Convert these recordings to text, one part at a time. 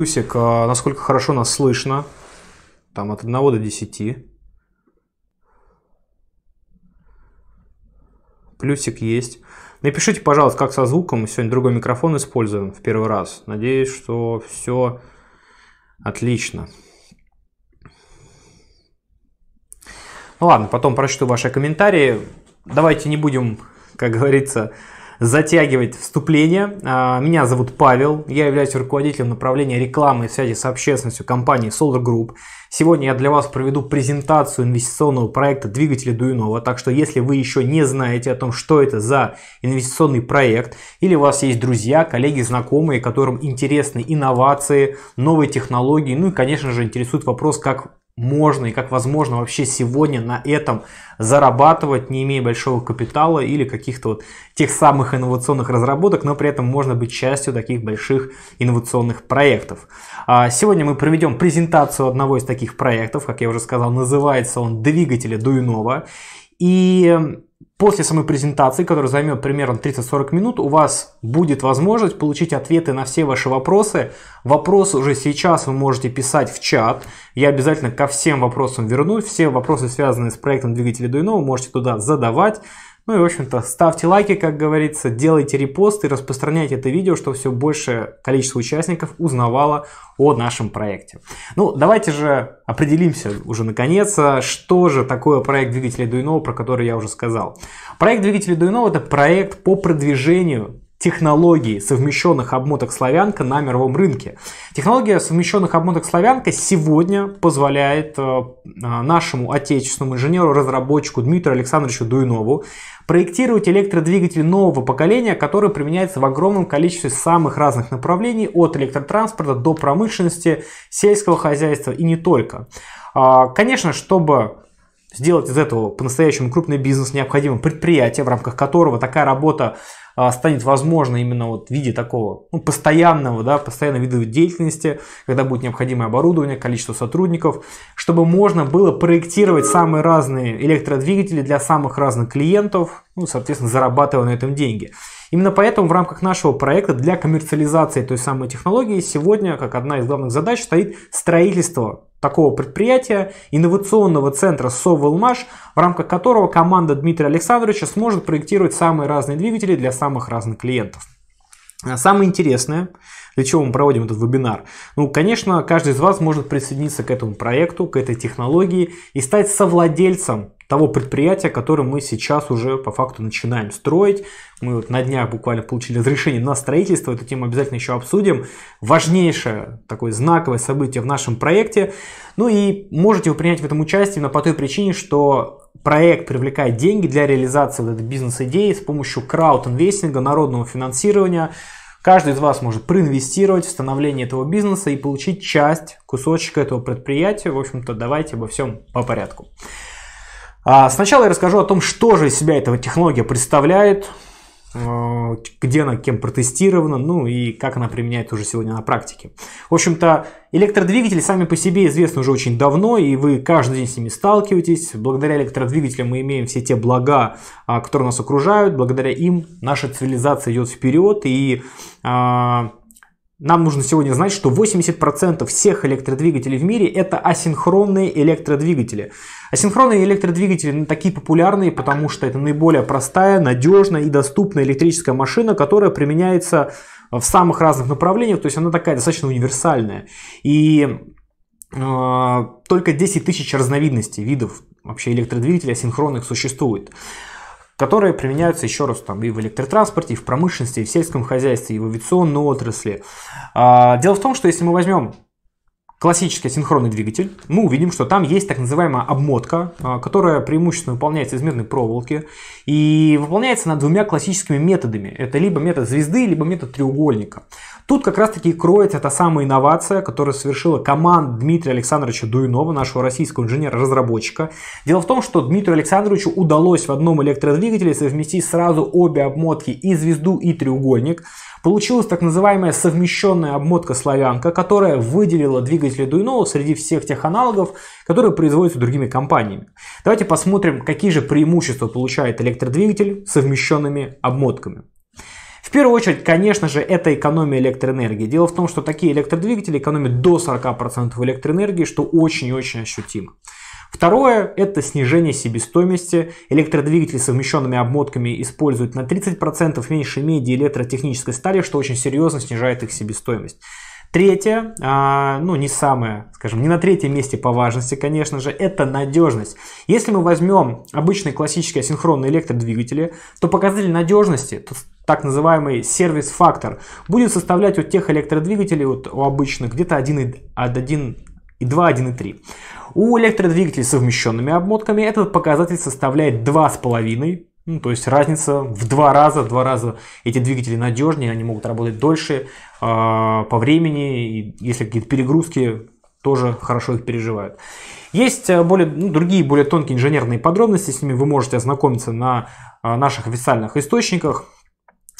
Плюсик, а, насколько хорошо нас слышно. Там от 1 до 10. Плюсик есть. Напишите, пожалуйста, как со звуком. Мы сегодня другой микрофон используем в первый раз. Надеюсь, что все отлично. Ну ладно, потом прочту ваши комментарии. Давайте не будем, как говорится, затягивать вступление. А, меня зовут Павел, я являюсь руководителем направления рекламы и связи с общественностью компании Solar Group. Сегодня я для вас проведу презентацию инвестиционного проекта Двигателя Дуинова», так что если вы еще не знаете о том, что это за инвестиционный проект, или у вас есть друзья, коллеги, знакомые, которым интересны инновации, новые технологии, ну и, конечно же, интересует вопрос, как можно и как возможно вообще сегодня на этом зарабатывать, не имея большого капитала или каких-то вот тех самых инновационных разработок, но при этом можно быть частью таких больших инновационных проектов. А, сегодня мы проведем презентацию одного из таких проектов, как я уже сказал, называется он «Двигатели Дуйнова». И После самой презентации, которая займет примерно 30-40 минут, у вас будет возможность получить ответы на все ваши вопросы. Вопросы уже сейчас вы можете писать в чат. Я обязательно ко всем вопросам вернусь. Все вопросы, связанные с проектом двигателя Дуино, вы можете туда задавать. Ну и, в общем-то, ставьте лайки, как говорится, делайте репосты, распространяйте это видео, чтобы все большее количество участников узнавало о нашем проекте. Ну, давайте же определимся уже наконец, а, что же такое проект двигателя Дуйнова, про который я уже сказал. Проект двигателя Дуйнова – это проект по продвижению технологий совмещенных обмоток славянка на мировом рынке. Технология совмещенных обмоток славянка сегодня позволяет э, а, нашему отечественному инженеру-разработчику Дмитрию Александровичу Дуинову проектировать электродвигатели нового поколения, который применяется в огромном количестве самых разных направлений, от электротранспорта до промышленности, сельского хозяйства и не только. А, конечно, чтобы Сделать из этого по-настоящему крупный бизнес необходимо предприятие, в рамках которого такая работа а, станет возможна именно вот в виде такого ну, постоянного, да, постоянного вида деятельности, когда будет необходимое оборудование, количество сотрудников, чтобы можно было проектировать самые разные электродвигатели для самых разных клиентов, ну, соответственно, зарабатывая на этом деньги. Именно поэтому в рамках нашего проекта для коммерциализации той самой технологии сегодня, как одна из главных задач, стоит строительство такого предприятия, инновационного центра «Совелмаш», в рамках которого команда Дмитрия Александровича сможет проектировать самые разные двигатели для самых разных клиентов. А самое интересное, для чего мы проводим этот вебинар? Ну, конечно, каждый из вас может присоединиться к этому проекту, к этой технологии и стать совладельцем того предприятия, которое мы сейчас уже по факту начинаем строить. Мы вот на днях буквально получили разрешение на строительство, эту тему обязательно еще обсудим. Важнейшее такое знаковое событие в нашем проекте. Ну и можете вы принять в этом участие, но по той причине, что проект привлекает деньги для реализации вот этой бизнес-идеи с помощью крауд-инвестинга, народного финансирования, Каждый из вас может проинвестировать в становление этого бизнеса и получить часть, кусочек этого предприятия. В общем-то, давайте обо всем по порядку. А сначала я расскажу о том, что же из себя эта технология представляет, э, где она кем протестирована, ну и как она применяется уже сегодня на практике. В общем-то, электродвигатели сами по себе известны уже очень давно, и вы каждый день с ними сталкиваетесь. Благодаря электродвигателям мы имеем все те блага, а, которые нас окружают, благодаря им наша цивилизация идет вперед, и а, нам нужно сегодня знать, что 80% всех электродвигателей в мире это асинхронные электродвигатели. Асинхронные электродвигатели ну, такие популярные, потому что это наиболее простая, надежная и доступная электрическая машина, которая применяется в самых разных направлениях, то есть она такая достаточно универсальная. И э, только 10 тысяч разновидностей, видов вообще электродвигателей асинхронных существует которые применяются еще раз там и в электротранспорте, и в промышленности, и в сельском хозяйстве, и в авиационной отрасли. А, дело в том, что если мы возьмем классический синхронный двигатель, мы увидим, что там есть так называемая обмотка, а, которая преимущественно выполняется из медной проволоки и выполняется она двумя классическими методами. Это либо метод звезды, либо метод треугольника. Тут как раз-таки кроется та самая инновация, которую совершила команда Дмитрия Александровича Дуинова, нашего российского инженера-разработчика. Дело в том, что Дмитрию Александровичу удалось в одном электродвигателе совместить сразу обе обмотки и звезду, и треугольник. Получилась так называемая совмещенная обмотка «Славянка», которая выделила двигатели Дуйнова среди всех тех аналогов, которые производятся другими компаниями. Давайте посмотрим, какие же преимущества получает электродвигатель с совмещенными обмотками. В первую очередь, конечно же, это экономия электроэнергии. Дело в том, что такие электродвигатели экономят до 40% электроэнергии, что очень-очень и ощутимо. Второе – это снижение себестоимости. Электродвигатели с совмещенными обмотками используют на 30% меньше меди и электротехнической стали, что очень серьезно снижает их себестоимость. Третье, а, ну не самое, скажем, не на третьем месте по важности, конечно же, это надежность. Если мы возьмем обычные классические асинхронные электродвигатели, то показатель надежности, так называемый сервис-фактор, будет составлять у тех электродвигателей, вот у обычных, где-то 1, 1, и 2, 1 и 3. У электродвигателей с совмещенными обмотками этот показатель составляет 2,5, ну, то есть разница в два раза, в два раза эти двигатели надежнее, они могут работать дольше э, по времени, и если какие-то перегрузки, тоже хорошо их переживают. Есть э, более, ну, другие более тонкие инженерные подробности, с ними вы можете ознакомиться на э, наших официальных источниках.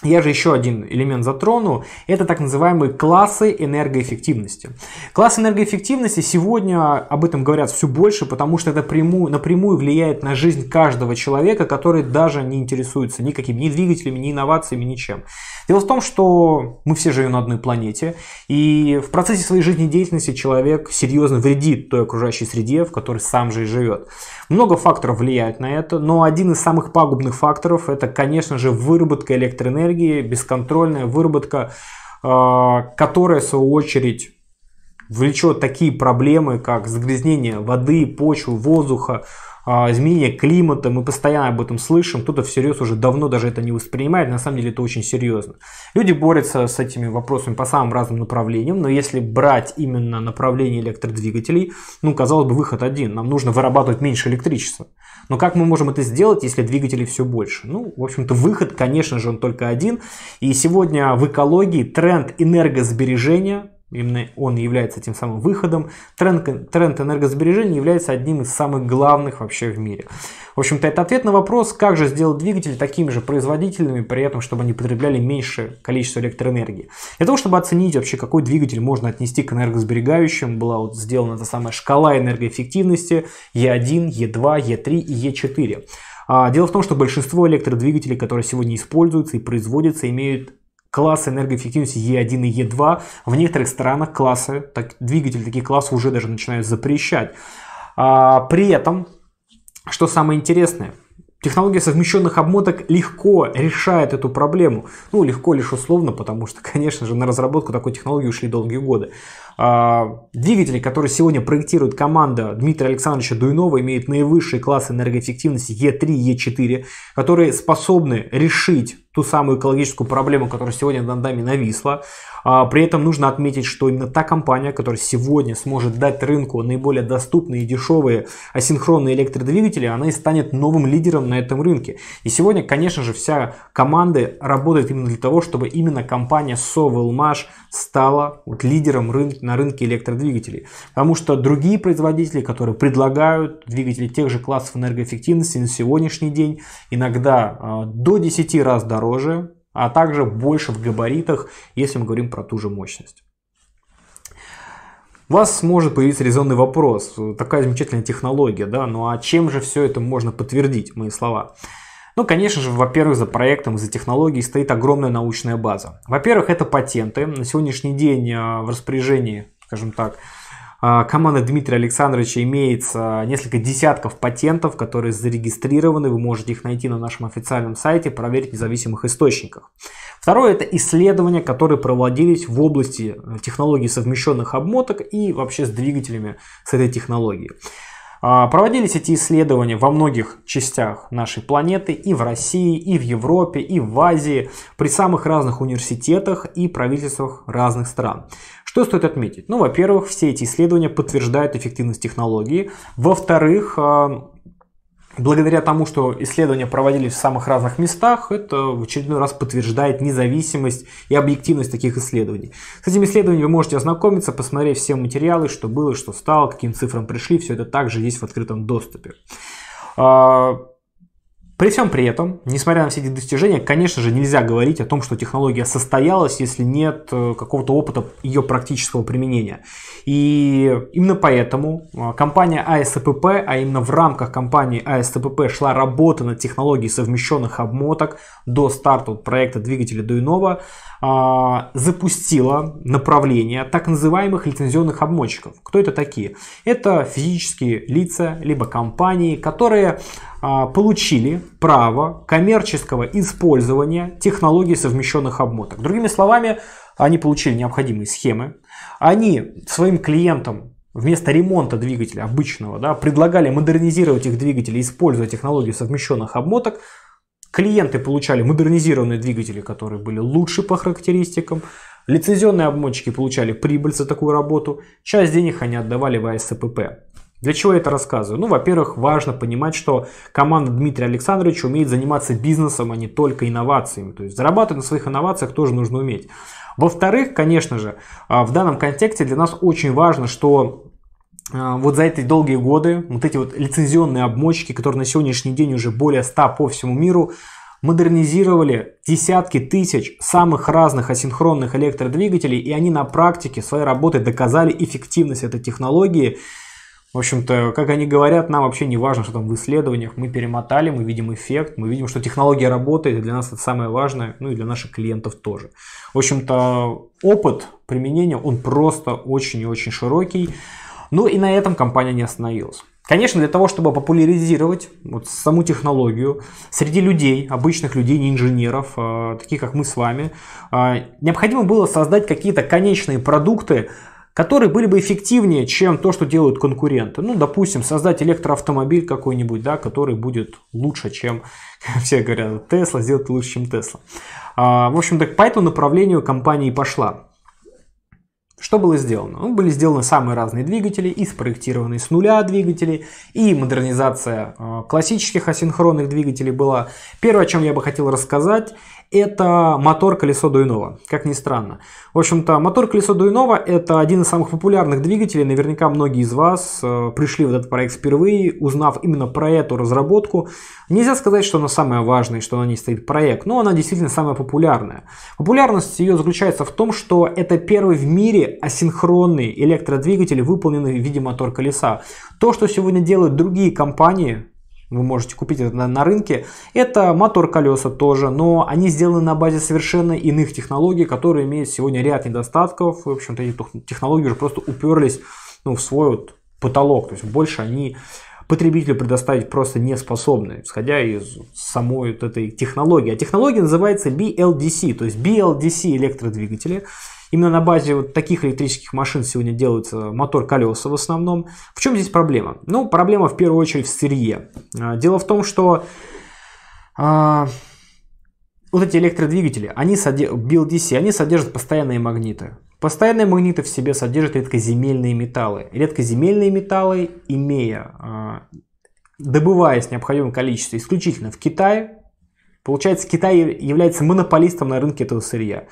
Я же еще один элемент затрону, это так называемые классы энергоэффективности. Класс энергоэффективности сегодня об этом говорят все больше, потому что это прямую, напрямую влияет на жизнь каждого человека, который даже не интересуется никакими ни двигателями, ни инновациями, ничем. Дело в том, что мы все живем на одной планете, и в процессе своей жизнедеятельности человек серьезно вредит той окружающей среде, в которой сам же и живет. Много факторов влияет на это, но один из самых пагубных факторов это, конечно же, выработка электроэнергии энергии, бесконтрольная выработка, а, которая в свою очередь влечет такие проблемы, как загрязнение воды, почвы, воздуха, а, изменение климата, мы постоянно об этом слышим, кто-то всерьез уже давно даже это не воспринимает, на самом деле это очень серьезно. Люди борются с этими вопросами по самым разным направлениям, но если брать именно направление электродвигателей, ну, казалось бы, выход один, нам нужно вырабатывать меньше электричества. Но как мы можем это сделать, если двигателей все больше? Ну, в общем-то, выход, конечно же, он только один. И сегодня в экологии тренд энергосбережения Именно он является тем самым выходом. Тренд, тренд энергосбережения является одним из самых главных вообще в мире. В общем-то, это ответ на вопрос, как же сделать двигатели такими же производительными, при этом, чтобы они потребляли меньшее количество электроэнергии. Для того, чтобы оценить вообще, какой двигатель можно отнести к энергосберегающим, была вот сделана та самая шкала энергоэффективности Е1, Е2, Е3 и Е4. А, дело в том, что большинство электродвигателей, которые сегодня используются и производятся, имеют классы энергоэффективности Е1 и Е2. В некоторых странах классы, так, двигатели таких классов уже даже начинают запрещать. А, при этом, что самое интересное, Технология совмещенных обмоток легко решает эту проблему. Ну, легко лишь условно, потому что, конечно же, на разработку такой технологии ушли долгие годы. А, двигатели, которые сегодня проектирует команда Дмитрия Александровича Дуйнова, имеют наивысшие классы энергоэффективности Е3 и Е4, которые способны решить ту самую экологическую проблему, которая сегодня над нами нависла. А, при этом нужно отметить, что именно та компания, которая сегодня сможет дать рынку наиболее доступные и дешевые асинхронные электродвигатели, она и станет новым лидером на этом рынке. И сегодня, конечно же, вся команда работает именно для того, чтобы именно компания Sovelmash стала вот лидером рынка, на рынке электродвигателей. Потому что другие производители, которые предлагают двигатели тех же классов энергоэффективности на сегодняшний день, иногда а, до 10 раз дороже, дороже, а также больше в габаритах, если мы говорим про ту же мощность. У вас может появиться резонный вопрос. Такая замечательная технология, да, ну а чем же все это можно подтвердить, мои слова? Ну, конечно же, во-первых, за проектом, за технологией стоит огромная научная база. Во-первых, это патенты. На сегодняшний день а, в распоряжении, скажем так, а, команда Дмитрия Александровича имеется несколько десятков патентов, которые зарегистрированы. Вы можете их найти на нашем официальном сайте, проверить в независимых источниках. Второе – это исследования, которые проводились в области э, технологий совмещенных обмоток и вообще с двигателями с этой технологией. А, проводились эти исследования во многих частях нашей планеты, и в России, и в Европе, и в Азии, при самых разных университетах и правительствах разных стран. Что стоит отметить? Ну, во-первых, все эти исследования подтверждают эффективность технологии. Во-вторых, а, благодаря тому, что исследования проводились в самых разных местах, это в очередной раз подтверждает независимость и объективность таких исследований. С этими исследованиями вы можете ознакомиться, посмотреть все материалы, что было, что стало, каким цифрам пришли, все это также есть в открытом доступе. А, при всем при этом, несмотря на все эти достижения, конечно же, нельзя говорить о том, что технология состоялась, если нет э, какого-то опыта ее практического применения. И именно поэтому э, компания АСПП, а именно в рамках компании АСТПП шла работа над технологией совмещенных обмоток до старта проекта двигателя Дуйнова, а, запустила направление так называемых лицензионных обмотчиков. Кто это такие? Это физические лица, либо компании, которые а, получили право коммерческого использования технологии совмещенных обмоток. Другими словами, они получили необходимые схемы, они своим клиентам вместо ремонта двигателя обычного да, предлагали модернизировать их двигатели, используя технологии совмещенных обмоток, Клиенты получали модернизированные двигатели, которые были лучше по характеристикам. Лицензионные обмотчики получали прибыль за такую работу. Часть денег они отдавали в АСПП. Для чего я это рассказываю? Ну, во-первых, важно понимать, что команда Дмитрия Александровича умеет заниматься бизнесом, а не только инновациями. То есть зарабатывать на своих инновациях тоже нужно уметь. Во-вторых, конечно же, а, в данном контексте для нас очень важно, что а, вот за эти долгие годы, вот эти вот лицензионные обмочки, которые на сегодняшний день уже более 100 по всему миру, модернизировали десятки тысяч самых разных асинхронных электродвигателей, и они на практике своей работой доказали эффективность этой технологии в общем-то, как они говорят, нам вообще не важно, что там в исследованиях. Мы перемотали, мы видим эффект, мы видим, что технология работает, и для нас это самое важное, ну и для наших клиентов тоже. В общем-то, опыт применения, он просто очень и очень широкий. Ну и на этом компания не остановилась. Конечно, для того, чтобы популяризировать вот саму технологию среди людей, обычных людей, не инженеров, а, таких как мы с вами, а, необходимо было создать какие-то конечные продукты, которые были бы эффективнее, чем то, что делают конкуренты. Ну, допустим, создать электроавтомобиль какой-нибудь, да, который будет лучше, чем, все говорят, Тесла, сделать лучше, чем Тесла. А, в общем-то, по этому направлению компания и пошла. Что было сделано? Ну, были сделаны самые разные двигатели, и спроектированные с нуля двигатели, и модернизация а, классических асинхронных двигателей была. Первое, о чем я бы хотел рассказать, это мотор-колесо Дуйнова, как ни странно. В общем-то, мотор-колесо Дуйнова – это один из самых популярных двигателей. Наверняка многие из вас а, пришли в этот проект впервые, узнав именно про эту разработку. Нельзя сказать, что она самая важная, что на ней стоит проект, но она действительно самая популярная. Популярность ее заключается в том, что это первый в мире были асинхронные электродвигатели, выполненные в виде мотор колеса. То, что сегодня делают другие компании, вы можете купить это на, на рынке. Это мотор колеса тоже, но они сделаны на базе совершенно иных технологий, которые имеют сегодня ряд недостатков. В общем-то, эти технологии уже просто уперлись ну, в свой вот потолок. То есть больше они потребителю предоставить просто не способны, исходя из самой вот этой технологии. А технология называется BLDC, то есть BLDC электродвигатели. Именно на базе вот таких электрических машин сегодня делается мотор колеса в основном. В чем здесь проблема? Ну, проблема в первую очередь в сырье. А, дело в том, что а, вот эти электродвигатели, они содержат, BLDC, они содержат постоянные магниты. Постоянные магниты в себе содержат редкоземельные металлы. Редкоземельные металлы, имея, а, добываясь необходимое количество исключительно в Китае, получается, Китай является монополистом на рынке этого сырья.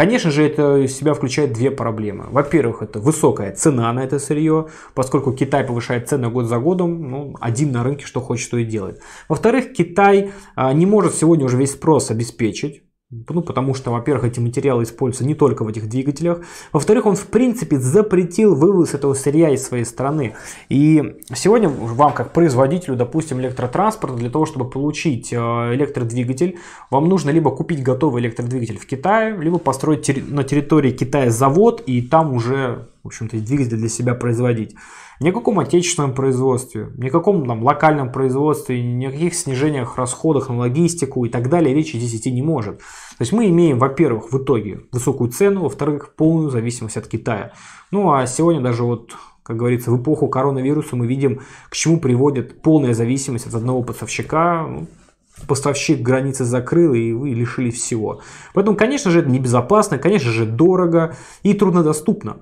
Конечно же, это из себя включает две проблемы. Во-первых, это высокая цена на это сырье, поскольку Китай повышает цены год за годом, ну, один на рынке что хочет, то и делает. Во-вторых, Китай а, не может сегодня уже весь спрос обеспечить, ну, потому что, во-первых, эти материалы используются не только в этих двигателях. Во-вторых, он, в принципе, запретил вывоз этого сырья из своей страны. И сегодня вам, как производителю, допустим, электротранспорта, для того, чтобы получить э, электродвигатель, вам нужно либо купить готовый электродвигатель в Китае, либо построить на территории Китая завод и там уже, в общем-то, двигатель для себя производить. Ни о каком отечественном производстве, ни о каком там, локальном производстве, ни о каких снижениях расходах на логистику и так далее речи здесь идти не может. То есть мы имеем, во-первых, в итоге высокую цену, во-вторых, полную зависимость от Китая. Ну а сегодня даже вот как говорится, в эпоху коронавируса мы видим, к чему приводит полная зависимость от одного поставщика. Ну, поставщик границы закрыл, и вы лишились всего. Поэтому, конечно же, это небезопасно, конечно же, дорого и труднодоступно.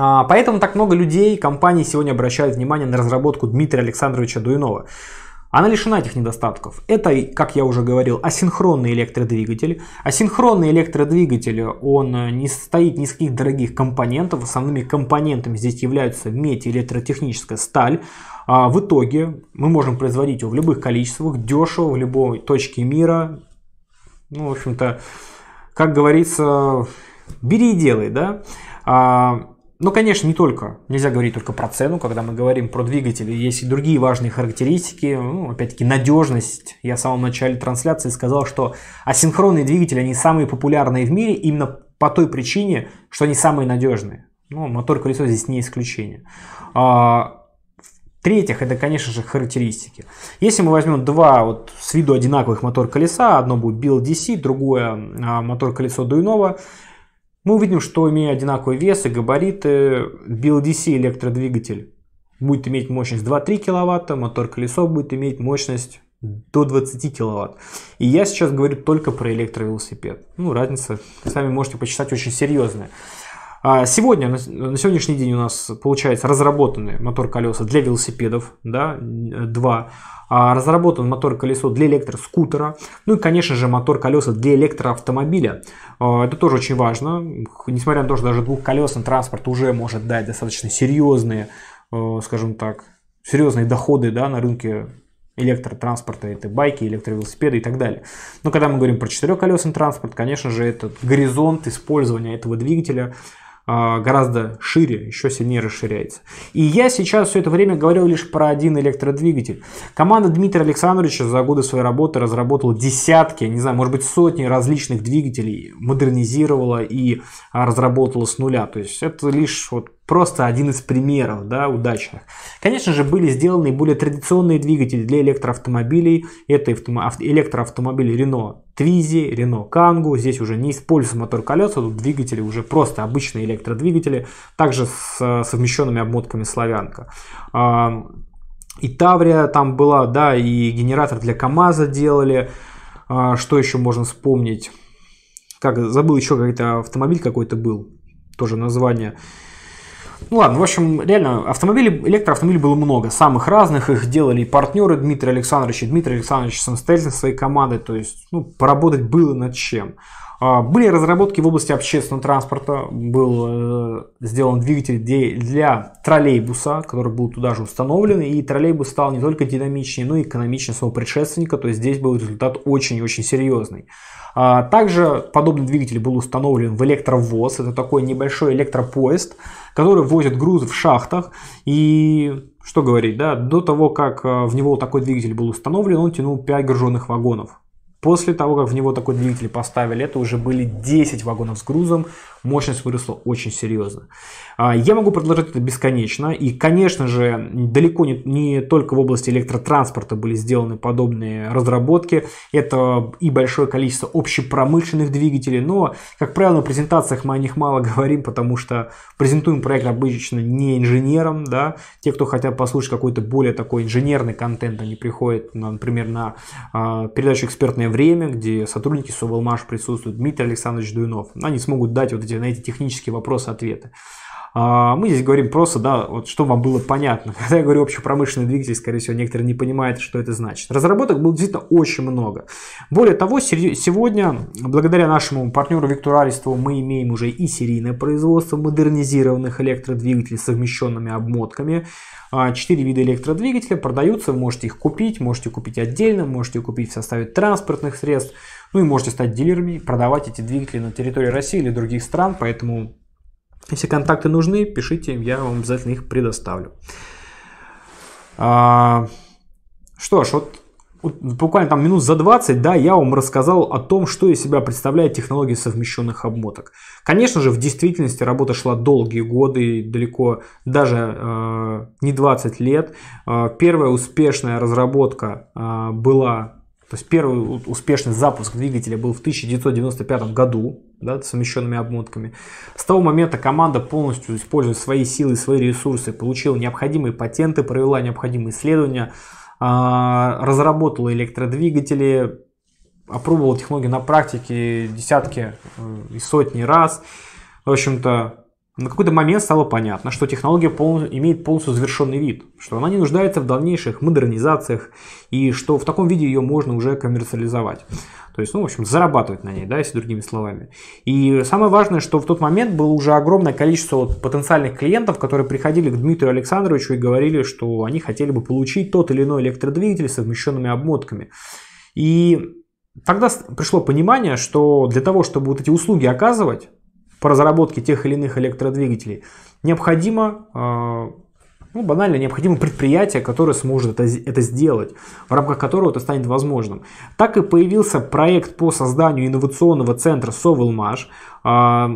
А, поэтому так много людей, компаний сегодня обращают внимание на разработку Дмитрия Александровича Дуинова. Она лишена этих недостатков. Это, как я уже говорил, асинхронный электродвигатель. Асинхронный электродвигатель, он э, не состоит ни из каких дорогих компонентов. Основными компонентами здесь являются медь и электротехническая сталь. А, в итоге мы можем производить его в любых количествах, дешево, в любой точке мира. Ну, в общем-то, как говорится, бери и делай, да? А, ну, конечно, не только. Нельзя говорить только про цену, когда мы говорим про двигатели. Есть и другие важные характеристики. Ну, опять-таки, надежность. Я в самом начале трансляции сказал, что асинхронные двигатели, они самые популярные в мире именно по той причине, что они самые надежные. Ну, мотор-колесо здесь не исключение. А, В-третьих, это, конечно же, характеристики. Если мы возьмем два вот с виду одинаковых мотор-колеса, одно будет BLDC, другое а, мотор-колесо Дуйнова, мы увидим, что имея одинаковый вес и габариты, BLDC электродвигатель будет иметь мощность 2-3 кВт, мотор-колесо будет иметь мощность до 20 кВт. И я сейчас говорю только про электровелосипед. Ну, разница, сами можете почитать очень серьезная. А сегодня, на сегодняшний день у нас, получается, разработаны мотор-колеса для велосипедов, да, два. А, разработан мотор-колесо для электроскутера. Ну и, конечно же, мотор-колеса для электроавтомобиля. А, это тоже очень важно. Несмотря на то, что даже двухколесный транспорт уже может дать достаточно серьезные, а, скажем так, серьезные доходы да, на рынке электротранспорта, это байки, электровелосипеды и так далее. Но когда мы говорим про четырехколесный транспорт, конечно же, этот горизонт использования этого двигателя – а, гораздо шире, еще сильнее расширяется. И я сейчас все это время говорил лишь про один электродвигатель. Команда Дмитрия Александровича за годы своей работы разработала десятки, не знаю, может быть сотни различных двигателей, модернизировала и а, разработала с нуля. То есть это лишь вот просто один из примеров да, удачных. Конечно же, были сделаны более традиционные двигатели для электроавтомобилей. Это электроавтомобили Renault Twizy, Renault Kangoo. Здесь уже не используется мотор колеса, тут двигатели уже просто обычные электродвигатели, также с совмещенными обмотками славянка. А, и Таврия там была, да, и генератор для КАМАЗа делали. А, что еще можно вспомнить? Как, забыл еще какой-то автомобиль какой-то был, тоже название. Ну ладно, в общем, реально, автомобилей, электроавтомобилей было много, самых разных, их делали и партнеры Дмитрий Александрович, и Дмитрий Александрович самостоятельно своей командой, то есть, ну, поработать было над чем. А, были разработки в области общественного транспорта, был э, сделан двигатель для троллейбуса, который был туда же установлен, и троллейбус стал не только динамичнее, но и экономичнее своего предшественника, то есть здесь был результат очень-очень серьезный. А, также подобный двигатель был установлен в электровоз. Это такой небольшой электропоезд, который возит груз в шахтах. И что говорить, да, до того, как а, в него такой двигатель был установлен, он тянул 5 груженных вагонов. После того, как в него такой двигатель поставили, это уже были 10 вагонов с грузом, мощность выросла очень серьезно. А, я могу продолжать это бесконечно, и, конечно же, далеко не, не только в области электротранспорта были сделаны подобные разработки, это и большое количество общепромышленных двигателей, но, как правило, на презентациях мы о них мало говорим, потому что презентуем проект обычно не инженерам, да, те, кто хотят послушать какой-то более такой инженерный контент, они приходят, например, на а, передачу «Экспертные реальное время, где сотрудники Соволмаш присутствуют, Дмитрий Александрович Дуинов, они смогут дать вот эти, на эти технические вопросы ответы. А, мы здесь говорим просто, да, вот что вам было понятно. Когда я говорю общепромышленный двигатель, скорее всего, некоторые не понимают, что это значит. Разработок было действительно очень много. Более того, сегодня, благодаря нашему партнеру Виктору Аристову, мы имеем уже и серийное производство модернизированных электродвигателей с совмещенными обмотками. А, четыре вида электродвигателя продаются, можете их купить, можете купить отдельно, можете купить в составе транспортных средств, ну и можете стать дилерами, продавать эти двигатели на территории России или других стран, поэтому если контакты нужны, пишите, я вам обязательно их предоставлю. А, что ж, вот, вот буквально там минут за 20, да, я вам рассказал о том, что из себя представляет технология совмещенных обмоток. Конечно же, в действительности работа шла долгие годы, далеко даже э, не 20 лет. Э, первая успешная разработка э, была то есть первый успешный запуск двигателя был в 1995 году да, совмещенными обмотками. С того момента команда полностью, используя свои силы, свои ресурсы, получила необходимые патенты, провела необходимые исследования, а, разработала электродвигатели, опробовала технологии на практике десятки э, и сотни раз. В общем-то, на какой-то момент стало понятно, что технология пол... имеет полностью завершенный вид, что она не нуждается в дальнейших модернизациях и что в таком виде ее можно уже коммерциализовать. То есть, ну, в общем, зарабатывать на ней, да, если другими словами. И самое важное, что в тот момент было уже огромное количество вот потенциальных клиентов, которые приходили к Дмитрию Александровичу и говорили, что они хотели бы получить тот или иной электродвигатель с совмещенными обмотками. И тогда пришло понимание, что для того, чтобы вот эти услуги оказывать, по разработке тех или иных электродвигателей, необходимо а, ну, банально, необходимо предприятие, которое сможет это, это сделать, в рамках которого это станет возможным. Так и появился проект по созданию инновационного центра «Совелмаш». А,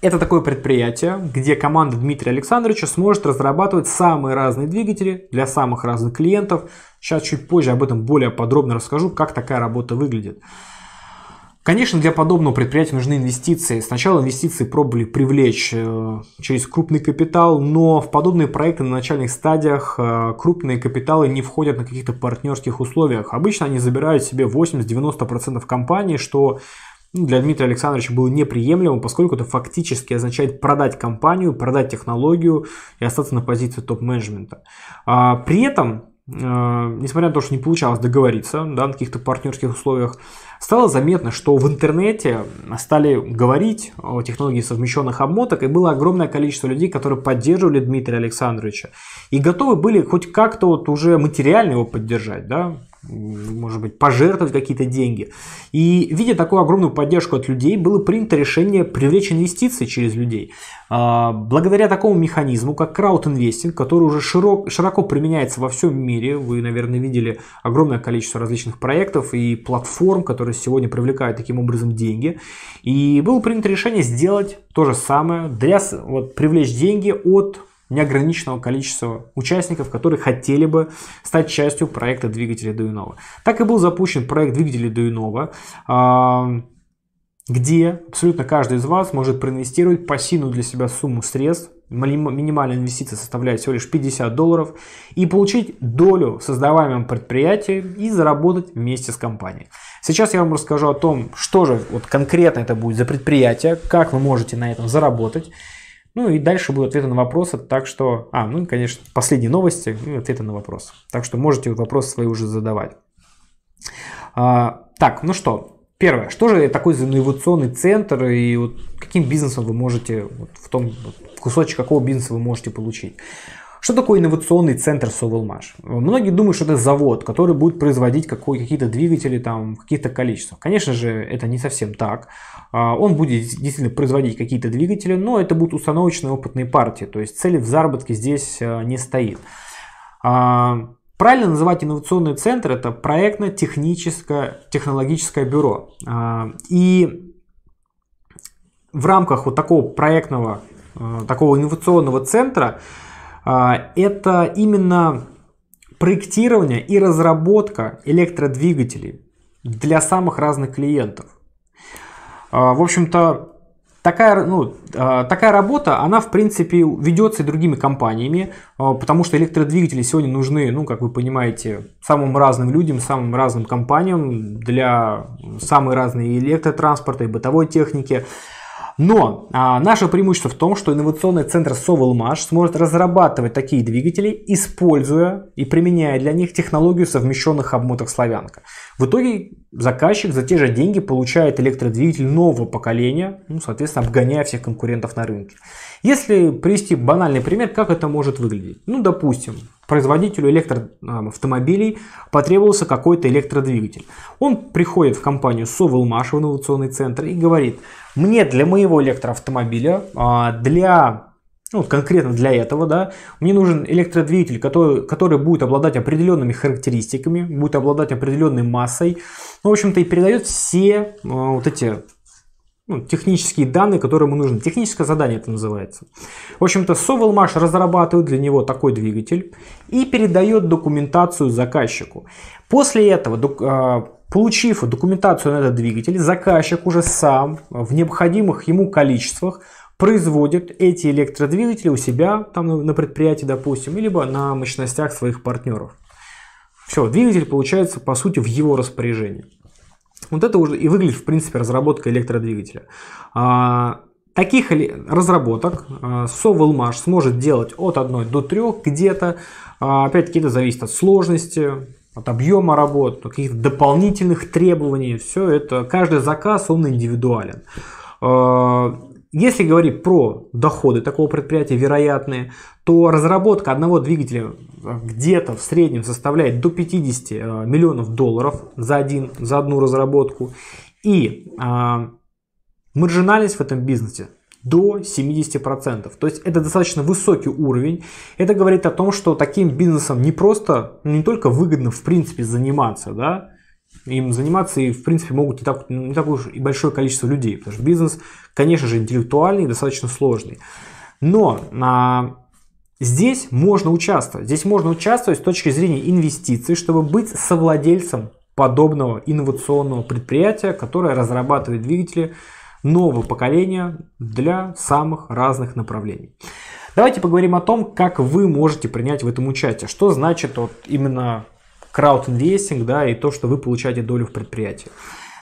это такое предприятие, где команда Дмитрия Александровича сможет разрабатывать самые разные двигатели для самых разных клиентов. Сейчас чуть позже об этом более подробно расскажу, как такая работа выглядит. Конечно, для подобного предприятия нужны инвестиции. Сначала инвестиции пробовали привлечь э, через крупный капитал, но в подобные проекты на начальных стадиях э, крупные капиталы не входят на каких-то партнерских условиях. Обычно они забирают себе 80-90% компании, что ну, для Дмитрия Александровича было неприемлемо, поскольку это фактически означает продать компанию, продать технологию и остаться на позиции топ-менеджмента. А, при этом, э, несмотря на то, что не получалось договориться да, на каких-то партнерских условиях, стало заметно, что в интернете стали говорить о технологии совмещенных обмоток, и было огромное количество людей, которые поддерживали Дмитрия Александровича и готовы были хоть как-то вот уже материально его поддержать, да, может быть, пожертвовать какие-то деньги. И видя такую огромную поддержку от людей, было принято решение привлечь инвестиции через людей. А, благодаря такому механизму, как краудинвестинг, который уже широк, широко применяется во всем мире, вы, наверное, видели огромное количество различных проектов и платформ, которые сегодня привлекают таким образом деньги. И было принято решение сделать то же самое, для, вот, привлечь деньги от неограниченного количества участников, которые хотели бы стать частью проекта двигателя Дуинова. Так и был запущен проект двигателя Дуинова, где абсолютно каждый из вас может проинвестировать пассивную для себя сумму средств, минимальная инвестиция составляет всего лишь 50 долларов, и получить долю в создаваемом предприятии и заработать вместе с компанией. Сейчас я вам расскажу о том, что же вот конкретно это будет за предприятие, как вы можете на этом заработать, ну и дальше будут ответы на вопросы, так что... А, ну и, конечно, последние новости и ответы на вопросы. Так что можете вопросы свои уже задавать. А, так, ну что, первое, что же такой за инновационный центр и вот каким бизнесом вы можете, вот в том вот, кусочек какого бизнеса вы можете получить? Что такое инновационный центр Совелмаш? Многие думают, что это завод, который будет производить какие-то двигатели там, в каких-то количествах. Конечно же, это не совсем так. А, он будет действительно производить какие-то двигатели, но это будут установочные опытные партии, то есть цели в заработке здесь э, не стоит. А, правильно называть инновационный центр это проектно-техническое технологическое бюро. А, и в рамках вот такого проектного, э, такого инновационного центра это именно проектирование и разработка электродвигателей для самых разных клиентов. А, в общем-то, такая, ну, а, такая работа, она, в принципе, ведется и другими компаниями, а, потому что электродвигатели сегодня нужны, ну, как вы понимаете, самым разным людям, самым разным компаниям для самой разной электротранспорта, и бытовой техники. Но а, наше преимущество в том, что инновационный центр Совелмаш сможет разрабатывать такие двигатели, используя и применяя для них технологию совмещенных обмоток славянка. В итоге заказчик за те же деньги получает электродвигатель нового поколения, ну, соответственно, обгоняя всех конкурентов на рынке. Если привести банальный пример, как это может выглядеть. Ну, допустим, производителю электроавтомобилей потребовался какой-то электродвигатель. Он приходит в компанию Совелмаш в инновационный центр и говорит, мне для моего электроавтомобиля, а, для ну, конкретно для этого, да, мне нужен электродвигатель, который, который будет обладать определенными характеристиками, будет обладать определенной массой, ну, в общем-то, и передает все э, вот эти ну, технические данные, которые ему нужны. Техническое задание это называется. В общем-то, Совелмаш разрабатывает для него такой двигатель и передает документацию заказчику. После этого, а, получив документацию на этот двигатель, заказчик уже сам в необходимых ему количествах производит эти электродвигатели у себя там на предприятии, допустим, либо на мощностях своих партнеров. Все, двигатель получается по сути в его распоряжении. Вот это уже и выглядит, в принципе, разработка электродвигателя. А, таких разработок Sovlmash а, сможет делать от 1 до 3 где-то. А, опять-таки это зависит от сложности, от объема работ, от каких-то дополнительных требований. Все это, каждый заказ, он индивидуален. Если говорить про доходы такого предприятия вероятные, то разработка одного двигателя э, где-то в среднем составляет до 50 э, миллионов долларов за, один, за одну разработку. И а, маржинальность в этом бизнесе до 70%. То есть это достаточно высокий уровень. Это говорит о том, что таким бизнесом не просто, ну, не только выгодно в принципе заниматься, да, им заниматься, и, в принципе, могут не, так, не такое уж и большое количество людей, потому что бизнес, конечно же, интеллектуальный и достаточно сложный. Но а, здесь можно участвовать. Здесь можно участвовать с точки зрения инвестиций, чтобы быть совладельцем подобного инновационного предприятия, которое разрабатывает двигатели нового поколения для самых разных направлений. Давайте поговорим о том, как вы можете принять в этом участие. Что значит вот именно крауд-инвестинг, да, и то, что вы получаете долю в предприятии.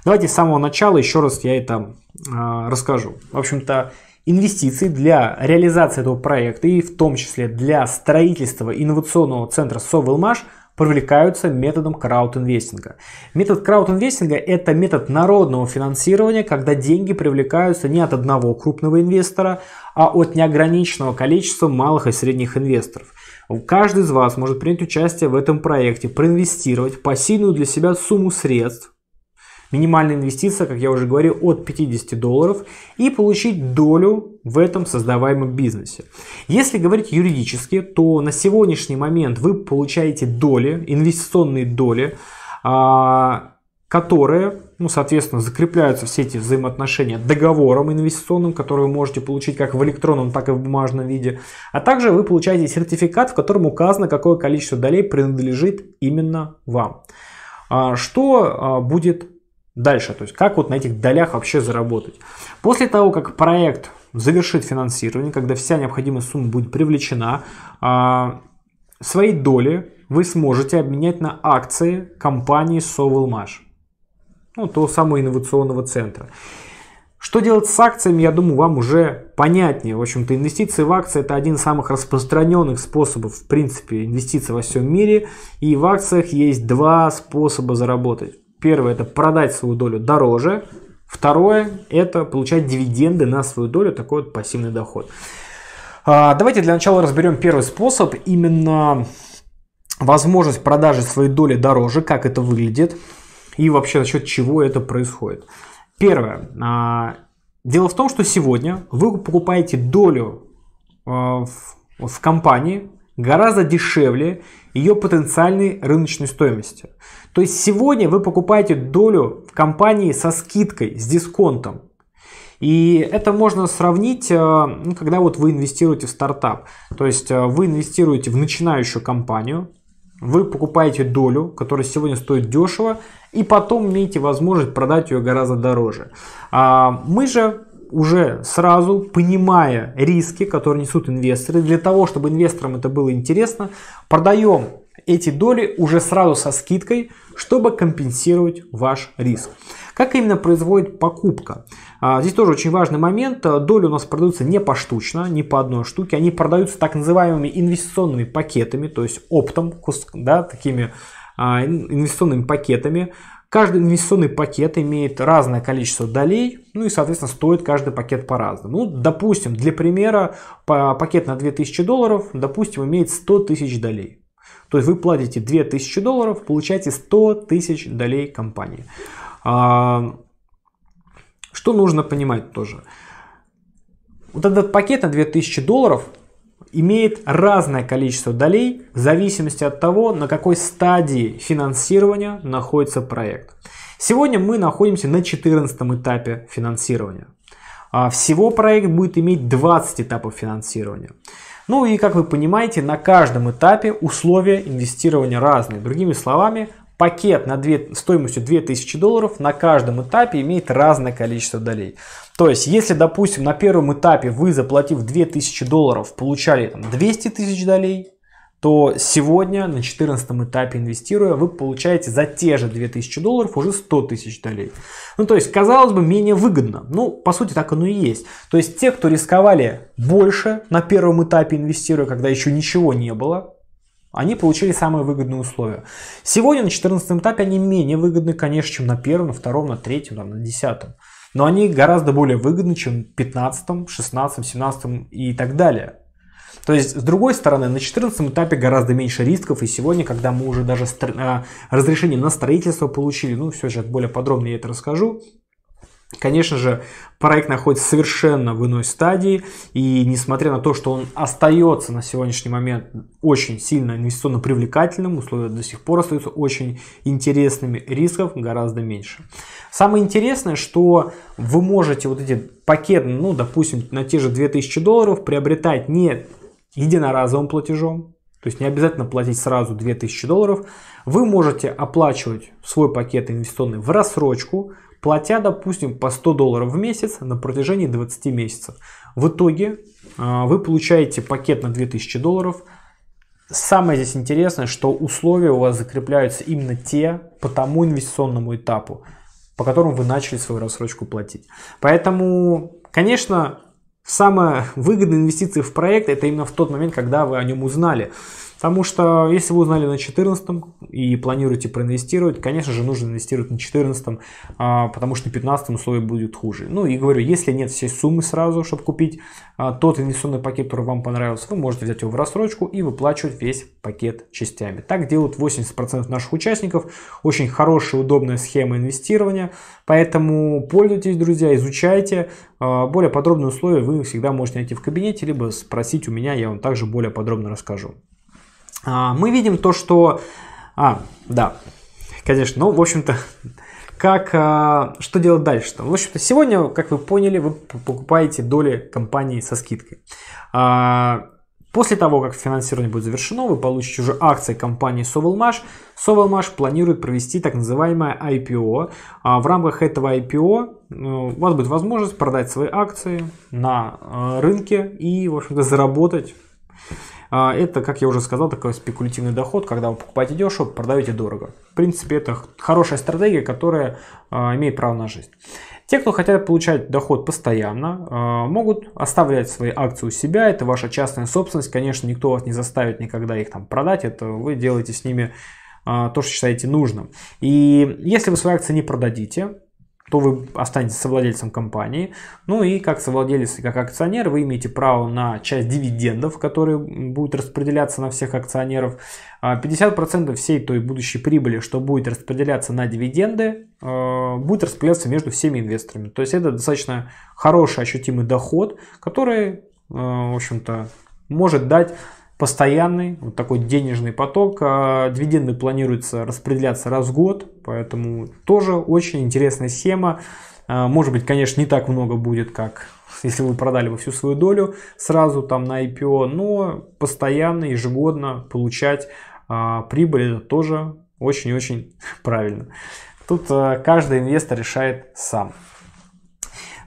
Давайте с самого начала еще раз я это э, расскажу. В общем-то, инвестиции для реализации этого проекта и в том числе для строительства инновационного центра «Совилмаш» привлекаются методом краудинвестинга. Метод краудинвестинга – это метод народного финансирования, когда деньги привлекаются не от одного крупного инвестора, а от неограниченного количества малых и средних инвесторов. Каждый из вас может принять участие в этом проекте, проинвестировать пассивную для себя сумму средств, минимальная инвестиция, как я уже говорил, от 50 долларов и получить долю в этом создаваемом бизнесе. Если говорить юридически, то на сегодняшний момент вы получаете доли, инвестиционные доли, а, которые ну, соответственно, закрепляются все эти взаимоотношения договором инвестиционным, который вы можете получить как в электронном, так и в бумажном виде. А также вы получаете сертификат, в котором указано, какое количество долей принадлежит именно вам. А, что а, будет дальше? То есть, как вот на этих долях вообще заработать? После того, как проект завершит финансирование, когда вся необходимая сумма будет привлечена, а, свои доли вы сможете обменять на акции компании Sovelmash ну, того самого инновационного центра. Что делать с акциями, я думаю, вам уже понятнее. В общем-то, инвестиции в акции – это один из самых распространенных способов, в принципе, инвестиций во всем мире. И в акциях есть два способа заработать. Первое – это продать свою долю дороже. Второе – это получать дивиденды на свою долю, такой вот пассивный доход. А, давайте для начала разберем первый способ, именно возможность продажи своей доли дороже, как это выглядит и вообще насчет чего это происходит. Первое. А, дело в том, что сегодня вы покупаете долю а, в, в компании гораздо дешевле ее потенциальной рыночной стоимости. То есть сегодня вы покупаете долю в компании со скидкой, с дисконтом. И это можно сравнить, а, ну, когда вот вы инвестируете в стартап. То есть вы инвестируете в начинающую компанию, вы покупаете долю, которая сегодня стоит дешево, и потом имеете возможность продать ее гораздо дороже. А мы же уже сразу, понимая риски, которые несут инвесторы, для того, чтобы инвесторам это было интересно, продаем эти доли уже сразу со скидкой, чтобы компенсировать ваш риск. Как именно производит покупка? А, здесь тоже очень важный момент. Доли у нас продаются не поштучно, не по одной штуке. Они продаются так называемыми инвестиционными пакетами, то есть оптом, да, такими а, инвестиционными пакетами. Каждый инвестиционный пакет имеет разное количество долей, ну и, соответственно, стоит каждый пакет по-разному. Ну, допустим, для примера, пакет на 2000 долларов, допустим, имеет 100 тысяч долей. То есть вы платите 2000 долларов, получаете 100 тысяч долей компании. А, что нужно понимать тоже? Вот этот пакет на 2000 долларов имеет разное количество долей в зависимости от того, на какой стадии финансирования находится проект. Сегодня мы находимся на 14 этапе финансирования. А всего проект будет иметь 20 этапов финансирования. Ну и как вы понимаете, на каждом этапе условия инвестирования разные. Другими словами, Пакет на 2, стоимостью 2000 долларов на каждом этапе имеет разное количество долей. То есть, если, допустим, на первом этапе вы, заплатив 2000 долларов, получали там, 200 тысяч долей, то сегодня на 14 этапе инвестируя вы получаете за те же 2000 долларов уже 100 тысяч долей. Ну то есть казалось бы менее выгодно, ну по сути так оно и есть. То есть те, кто рисковали больше на первом этапе инвестируя, когда еще ничего не было, они получили самые выгодные условия. Сегодня на 14 этапе они менее выгодны, конечно, чем на первом, на втором, на третьем, там, на десятом. Но они гораздо более выгодны, чем 15, 16, 17 и так далее. То есть, с другой стороны, на 14 этапе гораздо меньше рисков, и сегодня, когда мы уже даже стр... Э, разрешение на строительство получили, ну, все же более подробно я это расскажу, Конечно же, проект находится совершенно в иной стадии, и несмотря на то, что он остается на сегодняшний момент очень сильно инвестиционно привлекательным, условия до сих пор остаются очень интересными, рисков гораздо меньше. Самое интересное, что вы можете вот эти пакеты, ну, допустим, на те же 2000 долларов приобретать не единоразовым платежом, то есть не обязательно платить сразу 2000 долларов, вы можете оплачивать свой пакет инвестиционный в рассрочку, платя, допустим, по 100 долларов в месяц на протяжении 20 месяцев. В итоге а, вы получаете пакет на 2000 долларов. Самое здесь интересное, что условия у вас закрепляются именно те по тому инвестиционному этапу, по которому вы начали свою рассрочку платить. Поэтому, конечно, самая выгодная инвестиция в проект это именно в тот момент, когда вы о нем узнали. Потому что если вы узнали на 14 и планируете проинвестировать, конечно же, нужно инвестировать на 14, а, потому что на 15 условия будет хуже. Ну и говорю, если нет всей суммы сразу, чтобы купить а, тот инвестиционный пакет, который вам понравился, вы можете взять его в рассрочку и выплачивать весь пакет частями. Так делают 80% наших участников. Очень хорошая, удобная схема инвестирования. Поэтому пользуйтесь, друзья, изучайте. А, более подробные условия вы всегда можете найти в кабинете, либо спросить у меня, я вам также более подробно расскажу. А, мы видим то, что... А, да, конечно, ну, в общем-то, как, а, что делать дальше? -то? В общем-то, сегодня, как вы поняли, вы покупаете доли компании со скидкой. А, после того, как финансирование будет завершено, вы получите уже акции компании Sovelmash. Sovelmash планирует провести так называемое IPO. В рамках этого IPO ну, у вас будет возможность продать свои акции на рынке и, в общем-то, заработать а, это, как я уже сказал, такой спекулятивный доход, когда вы покупаете дешево, продаете дорого. В принципе, это хорошая стратегия, которая а, имеет право на жизнь. Те, кто хотят получать доход постоянно, а, могут оставлять свои акции у себя. Это ваша частная собственность. Конечно, никто вас не заставит никогда их там продать. Это вы делаете с ними то, что считаете нужным. И если вы свои акции не продадите, то вы останетесь совладельцем компании. Ну и как совладелец и как акционер вы имеете право на часть дивидендов, которые будут распределяться на всех акционеров. 50% а, всей той будущей прибыли, что будет распределяться на дивиденды, а, будет распределяться между всеми инвесторами. То есть это достаточно хороший ощутимый доход, который, а, в общем-то, может дать постоянный вот такой денежный поток. А дивиденды планируется распределяться раз в год, поэтому тоже очень интересная схема. А, может быть, конечно, не так много будет, как если вы продали бы всю свою долю сразу там на IPO, но постоянно, ежегодно получать а, прибыль это тоже очень-очень правильно. Тут каждый инвестор решает сам.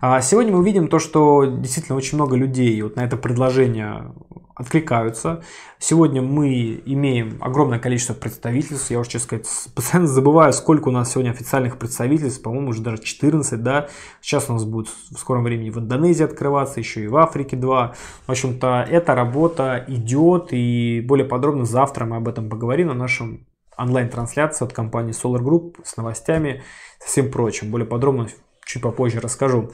А сегодня мы увидим то, что действительно очень много людей вот на это предложение откликаются. Сегодня мы имеем огромное количество представительств. Я уже, честно сказать, постоянно забываю, сколько у нас сегодня официальных представительств. По-моему, уже даже 14, да. Сейчас у нас будет в скором времени в Индонезии открываться, еще и в Африке 2. В общем-то, эта работа идет, и более подробно завтра мы об этом поговорим на нашем онлайн-трансляции от компании Solar Group с новостями, со всем прочим. Более подробно чуть попозже расскажу.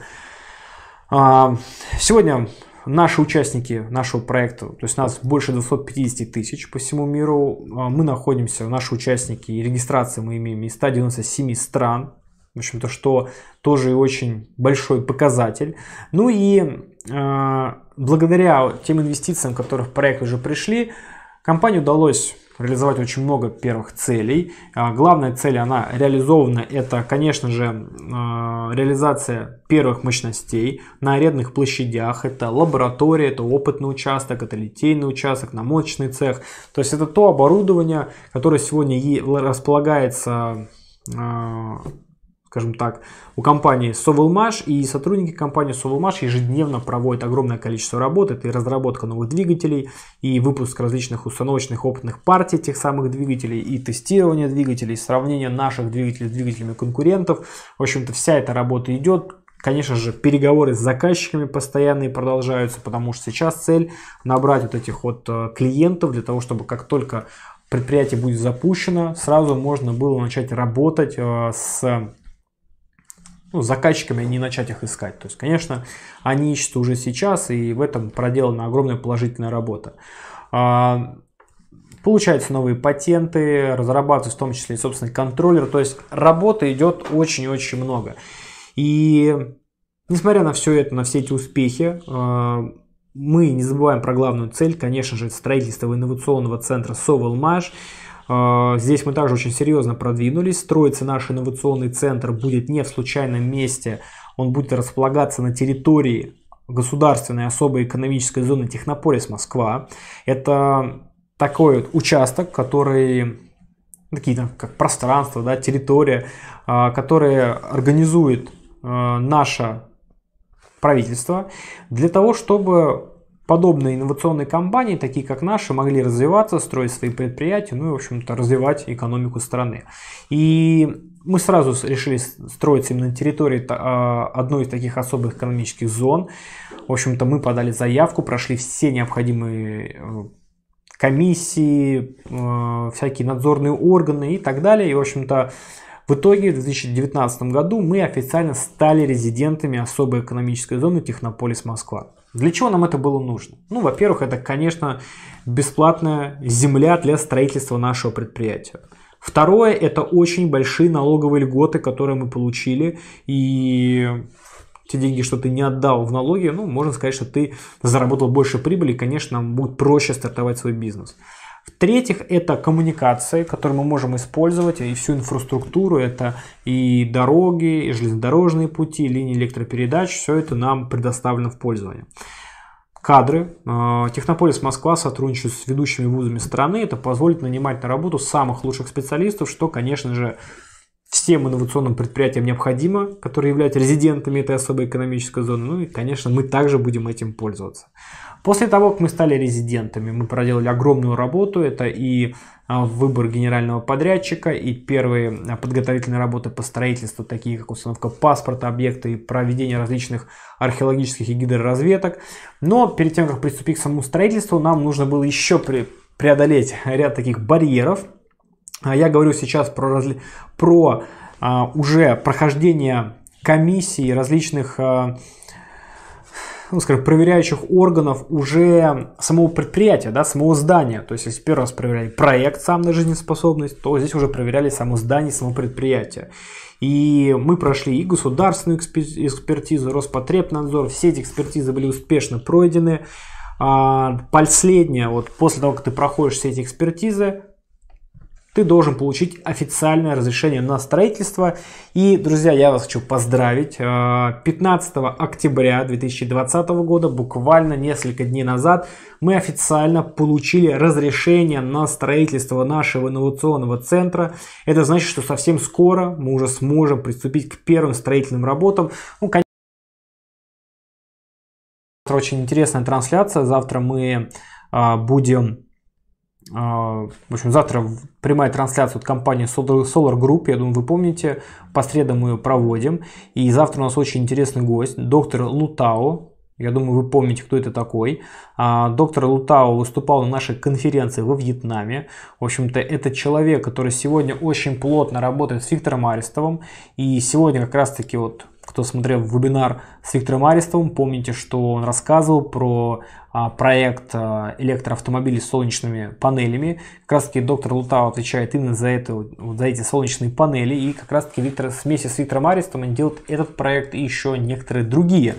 А, сегодня наши участники нашего проекта, то есть нас больше 250 тысяч по всему миру, а, мы находимся, наши участники и регистрации мы имеем из 197 стран, в общем-то, что тоже и очень большой показатель. Ну и а, благодаря тем инвестициям, которые в проект уже пришли, компании удалось реализовать очень много первых целей. А, главная цель, она реализована, это, конечно же, а, реализация первых мощностей на арендных площадях. Это лаборатория, это опытный участок, это литейный участок, намочный цех. То есть это то оборудование, которое сегодня располагается а, скажем так, у компании Sovelmash, и сотрудники компании Sovelmash ежедневно проводят огромное количество работ, это и разработка новых двигателей, и выпуск различных установочных опытных партий тех самых двигателей, и тестирование двигателей, и сравнение наших двигателей с двигателями конкурентов. В общем-то, вся эта работа идет, Конечно же, переговоры с заказчиками постоянные продолжаются, потому что сейчас цель набрать вот этих вот э, клиентов для того, чтобы как только предприятие будет запущено, сразу можно было начать работать э, с ну, заказчиками а не начать их искать. То есть, конечно, они ищутся уже сейчас, и в этом проделана огромная положительная работа. А, получаются новые патенты, разрабатываются в том числе и собственный контроллер. То есть работы идет очень-очень много. И несмотря на все это, на все эти успехи, а, мы не забываем про главную цель, конечно же, строительство инновационного центра «Совелмаш», а, здесь мы также очень серьезно продвинулись. Строится наш инновационный центр, будет не в случайном месте. Он будет располагаться на территории государственной особой экономической зоны Технополис Москва. Это такой вот участок, который такие там, ну, как пространство, да, территория, а, которые организует а, наше правительство для того, чтобы Подобные инновационные компании, такие как наши, могли развиваться, строить свои предприятия, ну и, в общем-то, развивать экономику страны. И мы сразу решили строиться именно на территории а, одной из таких особых экономических зон. В общем-то, мы подали заявку, прошли все необходимые э, комиссии, э, всякие надзорные органы и так далее. И, в общем-то, в итоге в 2019 году мы официально стали резидентами особой экономической зоны Технополис Москва. Для чего нам это было нужно? Ну, во-первых, это, конечно, бесплатная земля для строительства нашего предприятия. Второе, это очень большие налоговые льготы, которые мы получили. И те деньги, что ты не отдал в налоги, ну, можно сказать, что ты заработал больше прибыли, и, конечно, нам будет проще стартовать свой бизнес. В-третьих, это коммуникации, которые мы можем использовать, и всю инфраструктуру, это и дороги, и железнодорожные пути, линии электропередач, все это нам предоставлено в пользование. Кадры. Э, Технополис Москва сотрудничает с ведущими вузами страны. Это позволит нанимать на работу самых лучших специалистов, что, конечно же, всем инновационным предприятиям необходимо, которые являются резидентами этой особой экономической зоны. Ну и, конечно, мы также будем этим пользоваться. После того, как мы стали резидентами, мы проделали огромную работу. Это и а, выбор генерального подрядчика, и первые а, подготовительные работы по строительству, такие как установка паспорта объекта и проведение различных археологических и гидроразведок. Но перед тем, как приступить к самому строительству, нам нужно было еще преодолеть ряд таких барьеров. А я говорю сейчас про, разли... про а, уже прохождение комиссии различных а, ну, скажем, проверяющих органов уже самого предприятия, да, самого здания. То есть, если первый раз проверяли проект сам на жизнеспособность, то здесь уже проверяли само здание, само предприятие. И мы прошли и государственную экспертизу, Роспотребнадзор, все эти экспертизы были успешно пройдены. А, последнее, вот после того, как ты проходишь все эти экспертизы, ты должен получить официальное разрешение на строительство. И, друзья, я вас хочу поздравить. 15 а, октября 2020 года, буквально несколько дней назад, мы официально получили разрешение на строительство нашего инновационного центра. Это значит, что совсем скоро мы уже сможем приступить к первым строительным работам. Ну, конечно, очень интересная трансляция. Завтра мы а, будем а, в общем, завтра прямая трансляция от компании Solar, Solar Group, я думаю, вы помните, по средам мы ее проводим. И завтра у нас очень интересный гость, доктор Лутао, я думаю, вы помните, кто это такой. А, доктор Лутао выступал на нашей конференции во Вьетнаме. В общем-то, это человек, который сегодня очень плотно работает с Виктором Аристовым. И сегодня как раз-таки вот кто смотрел вебинар с Виктором Аристовым, помните, что он рассказывал про а, проект а, электроавтомобилей с солнечными панелями. Как раз таки доктор Лутау отвечает именно за, это, вот, за эти солнечные панели. И как раз таки Виктор, вместе с Виктором Аристовым он делает этот проект и еще некоторые другие.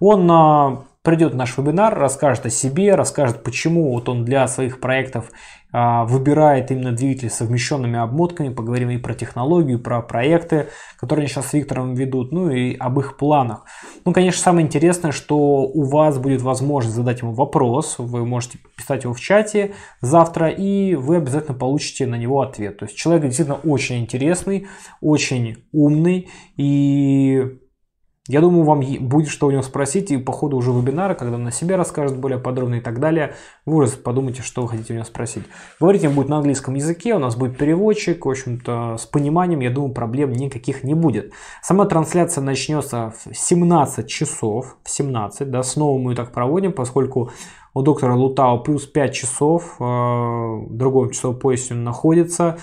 Он а, придет в наш вебинар, расскажет о себе, расскажет, почему вот он для своих проектов а, выбирает именно двигатели с совмещенными обмотками. Поговорим и про технологию, и про проекты, которые они сейчас с Виктором ведут, ну и об их планах. Ну, конечно, самое интересное, что у вас будет возможность задать ему вопрос, вы можете писать его в чате завтра, и вы обязательно получите на него ответ. То есть человек действительно очень интересный, очень умный, и я думаю, вам будет что у него спросить, и по ходу уже вебинара, когда он на себе расскажет более подробно и так далее, вы уже подумайте, что вы хотите у него спросить. Говорить он будет на английском языке, у нас будет переводчик, в общем-то, с пониманием, я думаю, проблем никаких не будет. Сама трансляция начнется в 17 часов, в 17, да, снова мы ее так проводим, поскольку у доктора Лутао плюс 5 часов, э, в другом часовом поясе он находится,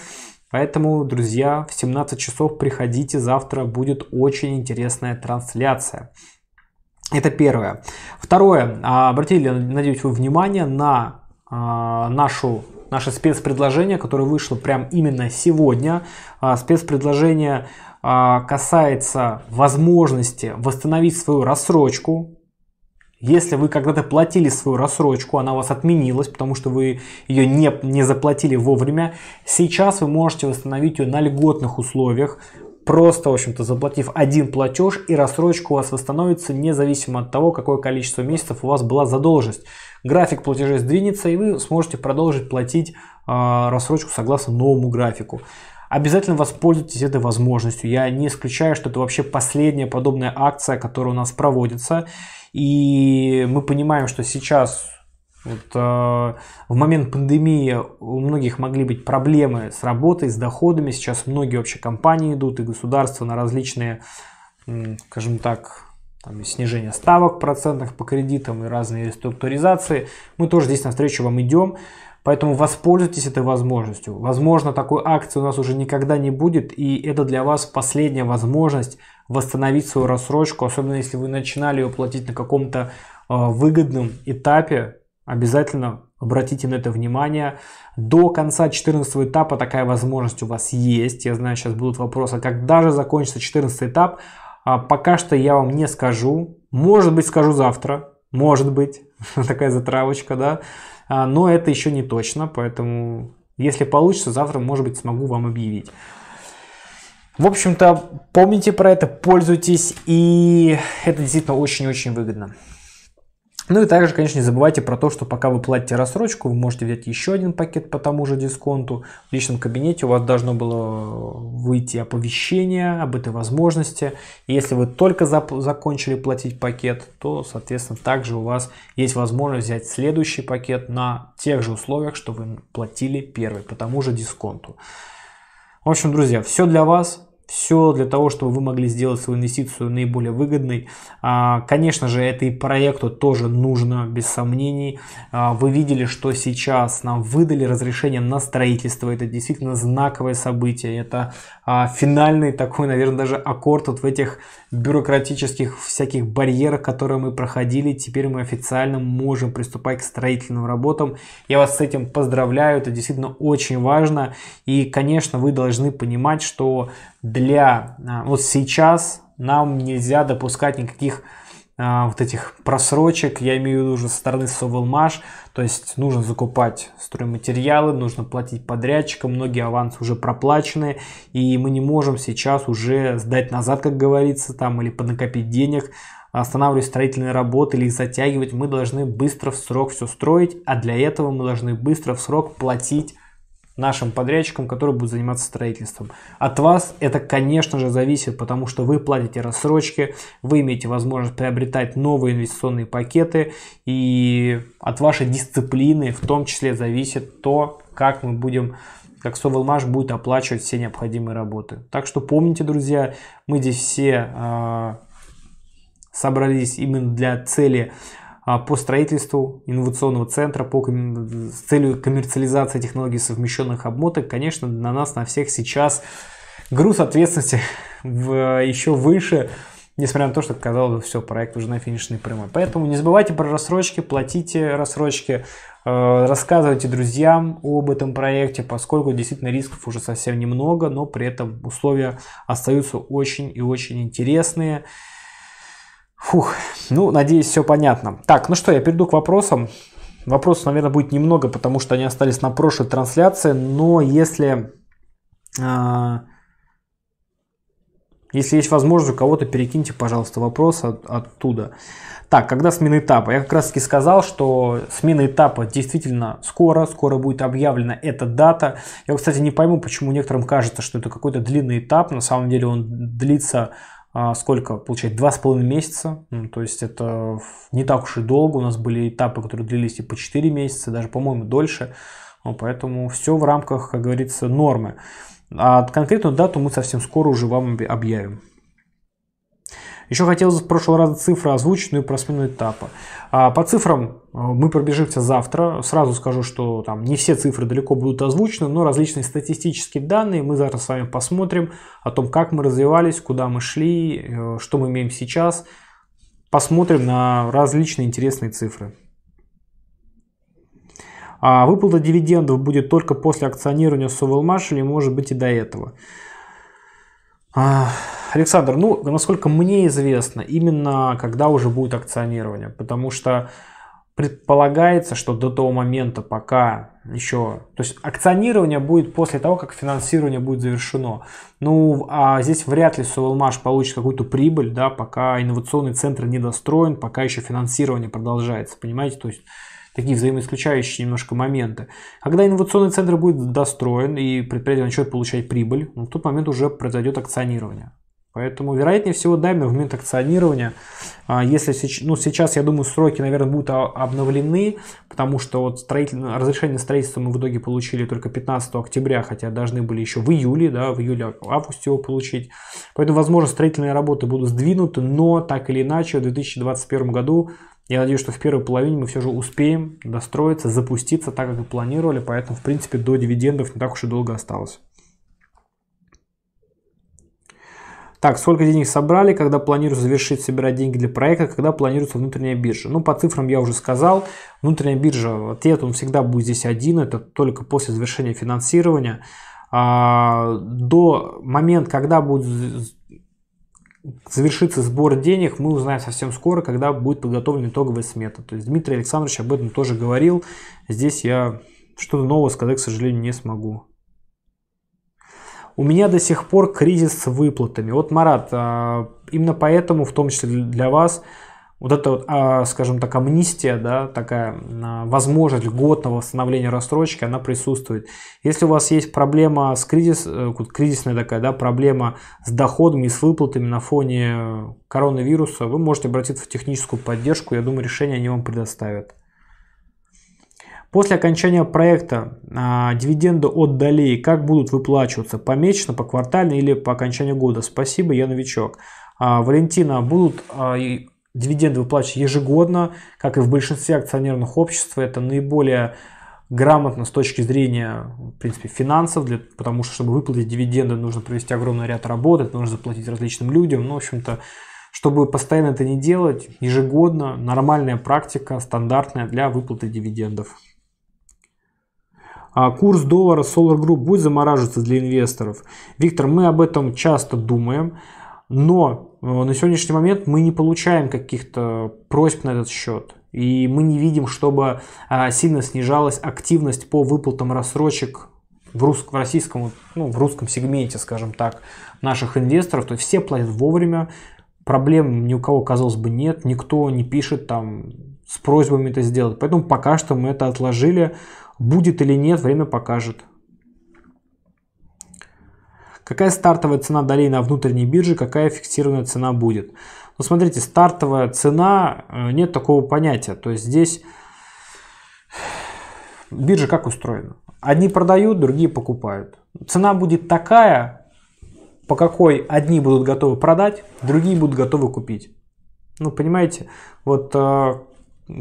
Поэтому, друзья, в 17 часов приходите, завтра будет очень интересная трансляция. Это первое. Второе. А, обратили, надеюсь, вы внимание на а, нашу наше спецпредложение, которое вышло прям именно сегодня. А, спецпредложение касается возможности восстановить свою рассрочку если вы когда-то платили свою рассрочку, она у вас отменилась, потому что вы ее не, не заплатили вовремя, сейчас вы можете восстановить ее на льготных условиях, просто, в общем-то, заплатив один платеж, и рассрочка у вас восстановится независимо от того, какое количество месяцев у вас была задолженность. График платежей сдвинется, и вы сможете продолжить платить э, рассрочку согласно новому графику. Обязательно воспользуйтесь этой возможностью. Я не исключаю, что это вообще последняя подобная акция, которая у нас проводится. И мы понимаем, что сейчас вот, э, в момент пандемии у многих могли быть проблемы с работой, с доходами. Сейчас многие вообще компании идут и государство на различные, скажем так, там, снижение ставок процентных по кредитам и разные реструктуризации. Мы тоже здесь навстречу вам идем. Поэтому воспользуйтесь этой возможностью. Возможно, такой акции у нас уже никогда не будет, и это для вас последняя возможность восстановить свою рассрочку, особенно если вы начинали ее платить на каком-то э, выгодном этапе, обязательно обратите на это внимание. До конца 14 этапа такая возможность у вас есть. Я знаю, сейчас будут вопросы, а когда же закончится 14 этап. А пока что я вам не скажу. Может быть, скажу завтра. Может быть. Такая затравочка, да. А, но это еще не точно, поэтому если получится, завтра, может быть, смогу вам объявить. В общем-то, помните про это, пользуйтесь, и это действительно очень-очень выгодно. Ну и также, конечно, не забывайте про то, что пока вы платите рассрочку, вы можете взять еще один пакет по тому же дисконту. В личном кабинете у вас должно было выйти оповещение об этой возможности. И если вы только зап- закончили платить пакет, то, соответственно, также у вас есть возможность взять следующий пакет на тех же условиях, что вы платили первый, по тому же дисконту. В общем, друзья, все для вас все для того, чтобы вы могли сделать свою инвестицию наиболее выгодной. А, конечно же, это и проекту тоже нужно, без сомнений. А, вы видели, что сейчас нам выдали разрешение на строительство. Это действительно знаковое событие. Это а, финальный такой, наверное, даже аккорд вот в этих бюрократических всяких барьерах, которые мы проходили. Теперь мы официально можем приступать к строительным работам. Я вас с этим поздравляю. Это действительно очень важно. И, конечно, вы должны понимать, что для... А, вот сейчас нам нельзя допускать никаких а, вот этих просрочек, я имею в виду уже со стороны Совелмаш, то есть нужно закупать стройматериалы, нужно платить подрядчикам, многие авансы уже проплачены, и мы не можем сейчас уже сдать назад, как говорится, там, или поднакопить денег, останавливать строительные работы или их затягивать, мы должны быстро в срок все строить, а для этого мы должны быстро в срок платить нашим подрядчикам, которые будут заниматься строительством. От вас это, конечно же, зависит, потому что вы платите рассрочки, вы имеете возможность приобретать новые инвестиционные пакеты, и от вашей дисциплины в том числе зависит то, как мы будем как Совелмаш будет оплачивать все необходимые работы. Так что помните, друзья, мы здесь все э, собрались именно для цели а, по строительству инновационного центра по, с целью коммерциализации технологий совмещенных обмоток, конечно, на нас, на всех сейчас груз ответственности в, еще выше, несмотря на то, что, казалось бы, все, проект уже на финишной прямой. Поэтому не забывайте про рассрочки, платите рассрочки, э, рассказывайте друзьям об этом проекте, поскольку действительно рисков уже совсем немного, но при этом условия остаются очень и очень интересные. Фух, ну, надеюсь, все понятно. Так, ну что, я перейду к вопросам. Вопросов, наверное, будет немного, потому что они остались на прошлой трансляции, но если... Э, если есть возможность, у кого-то перекиньте, пожалуйста, вопрос от, оттуда. Так, когда смена этапа? Я как раз таки сказал, что смена этапа действительно скоро, скоро будет объявлена эта дата. Я, кстати, не пойму, почему некоторым кажется, что это какой-то длинный этап. На самом деле он длится а сколько получать два с половиной месяца, ну, то есть это не так уж и долго, у нас были этапы, которые длились и по 4 месяца, даже, по-моему, дольше, ну, поэтому все в рамках, как говорится, нормы. А конкретную дату мы совсем скоро уже вам объявим. Еще хотелось в прошлый раз цифры озвученную про смену этапа. А, по цифрам э, мы пробежимся завтра. Сразу скажу, что там не все цифры далеко будут озвучены, но различные статистические данные мы завтра с вами посмотрим о том, как мы развивались, куда мы шли, э, что мы имеем сейчас. Посмотрим на различные интересные цифры. А выплата дивидендов будет только после акционирования Совелмаш или может быть и до этого. А, Александр, ну, насколько мне известно, именно когда уже будет акционирование, потому что предполагается, что до того момента, пока еще... То есть акционирование будет после того, как финансирование будет завершено. Ну, а здесь вряд ли Сувелмаш получит какую-то прибыль, да, пока инновационный центр не достроен, пока еще финансирование продолжается, понимаете? То есть такие взаимоисключающие немножко моменты. Когда инновационный центр будет достроен и предприятие начнет получать прибыль, ну, в тот момент уже произойдет акционирование. Поэтому, вероятнее всего, да, в момент акционирования, а, если ну, сейчас, я думаю, сроки, наверное, будут обновлены, потому что вот строитель, разрешение строительства мы в итоге получили только 15 октября, хотя должны были еще в июле, да, в июле-августе а, его получить. Поэтому, возможно, строительные работы будут сдвинуты, но так или иначе в 2021 году я надеюсь, что в первой половине мы все же успеем достроиться, запуститься так, как и планировали, поэтому, в принципе, до дивидендов не так уж и долго осталось. Так, сколько денег собрали, когда планируют завершить собирать деньги для проекта, когда планируется внутренняя биржа? Ну, по цифрам я уже сказал, внутренняя биржа, ответ он всегда будет здесь один, это только после завершения финансирования. А, до момента, когда будет завершится сбор денег, мы узнаем совсем скоро, когда будет подготовлена итоговая смета. То есть Дмитрий Александрович об этом тоже говорил. Здесь я что-то нового сказать, к сожалению, не смогу. У меня до сих пор кризис с выплатами. Вот, Марат, а, именно поэтому, в том числе для вас, вот эта, вот, а, скажем так, амнистия, да, такая а, возможность льготного восстановления рассрочки, она присутствует. Если у вас есть проблема с кризис, э, кризисная такая, да, проблема с доходами и с выплатами на фоне коронавируса, вы можете обратиться в техническую поддержку, я думаю, решение они вам предоставят. После окончания проекта а, дивиденды от долей как будут выплачиваться? Помесячно, поквартально или по окончанию года? Спасибо, я новичок. А, Валентина, будут и дивиденды выплачивать ежегодно, как и в большинстве акционерных обществ. Это наиболее грамотно с точки зрения, в принципе, финансов, для, потому что, чтобы выплатить дивиденды, нужно провести огромный ряд работы, нужно заплатить различным людям. Ну, в общем-то, чтобы постоянно это не делать, ежегодно нормальная практика, стандартная для выплаты дивидендов. А курс доллара Solar Group будет замораживаться для инвесторов? Виктор, мы об этом часто думаем, но Э, на сегодняшний момент мы не получаем каких-то просьб на этот счет. И мы не видим, чтобы а, сильно снижалась активность по выплатам рассрочек в, рус, в российском, ну, в русском сегменте, скажем так, наших инвесторов. То есть все платят вовремя, проблем ни у кого, казалось бы, нет, никто не пишет там с просьбами это сделать. Поэтому пока что мы это отложили. Будет или нет, время покажет. Какая стартовая цена долей на внутренней бирже, какая фиксированная цена будет? Ну, смотрите, стартовая цена, э, нет такого понятия. То есть здесь биржа как устроена? Одни продают, другие покупают. Цена будет такая, по какой одни будут готовы продать, другие будут готовы купить. Ну, понимаете, вот э,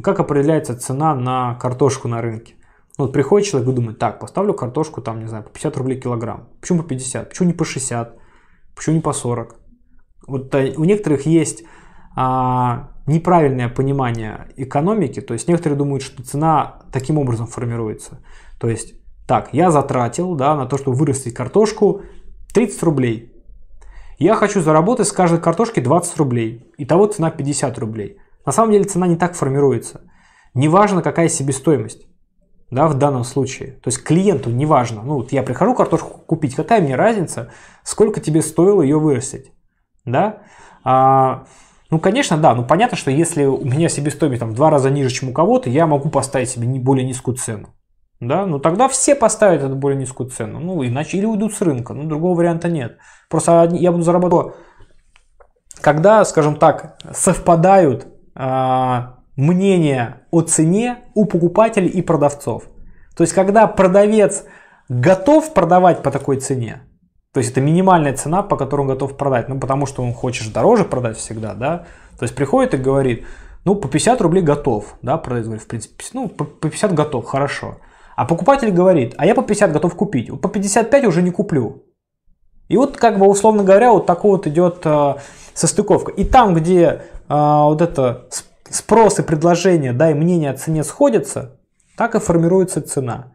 как определяется цена на картошку на рынке? Ну, вот приходит человек и думает, так, поставлю картошку там, не знаю, по 50 рублей килограмм. Почему по 50? Почему не по 60? Почему не по 40? Вот у некоторых есть а, неправильное понимание экономики, то есть некоторые думают, что цена таким образом формируется. То есть, так, я затратил да, на то, чтобы вырастить картошку 30 рублей. Я хочу заработать с каждой картошки 20 рублей. Итого цена 50 рублей. На самом деле цена не так формируется. Неважно, какая себестоимость да, в данном случае. То есть клиенту неважно Ну, вот я прихожу картошку купить, какая мне разница, сколько тебе стоило ее вырастить, да? А, ну, конечно, да, ну понятно, что если у меня себестоимость там в два раза ниже, чем у кого-то, я могу поставить себе не более низкую цену. Да, ну тогда все поставят эту более низкую цену. Ну, иначе или уйдут с рынка, ну другого варианта нет. Просто я буду зарабатывать. Когда, скажем так, совпадают а, мнение о цене у покупателей и продавцов. То есть, когда продавец готов продавать по такой цене, то есть это минимальная цена, по которой он готов продать, ну потому что он хочет дороже продать всегда, да, то есть приходит и говорит, ну по 50 рублей готов, да, продавец говорит, в принципе, ну по 50 готов, хорошо. А покупатель говорит, а я по 50 готов купить, по 55 уже не куплю. И вот как бы условно говоря, вот такой вот идет э, состыковка. И там, где э, вот это спрос и предложение, да, и мнение о цене сходятся, так и формируется цена.